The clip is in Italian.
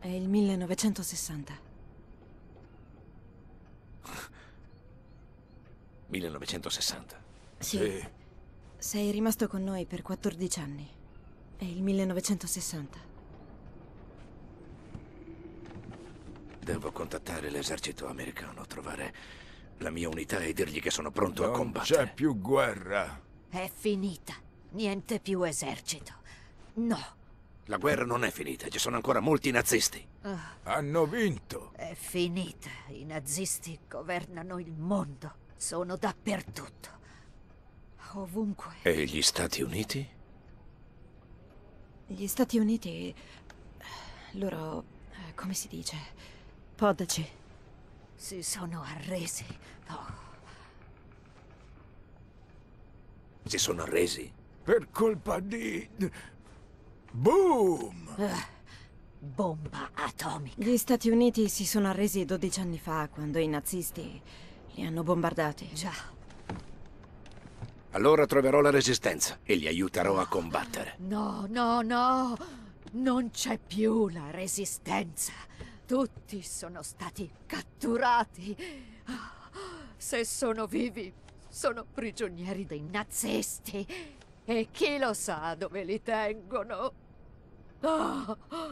È il 1960. 1960? Sì. E... Sei rimasto con noi per 14 anni. È il 1960. Devo contattare l'esercito americano, trovare la mia unità e dirgli che sono pronto non a combattere. Non c'è più guerra. È finita. Niente più esercito. No. La guerra non è finita, ci sono ancora molti nazisti. Oh. Hanno vinto. È finita. I nazisti governano il mondo. Sono dappertutto. Ovunque. E gli Stati Uniti? Gli Stati Uniti... Loro... Eh, come si dice? Podaci. Si sono arresi. Oh. Si sono arresi? Per colpa di... Boom! Uh, bomba atomica. Gli Stati Uniti si sono arresi 12 anni fa quando i nazisti li hanno bombardati. Già. Allora troverò la resistenza e li aiuterò a combattere. No, no, no! Non c'è più la resistenza. Tutti sono stati catturati. Se sono vivi, sono prigionieri dei nazisti. E chi lo sa dove li tengono? 啊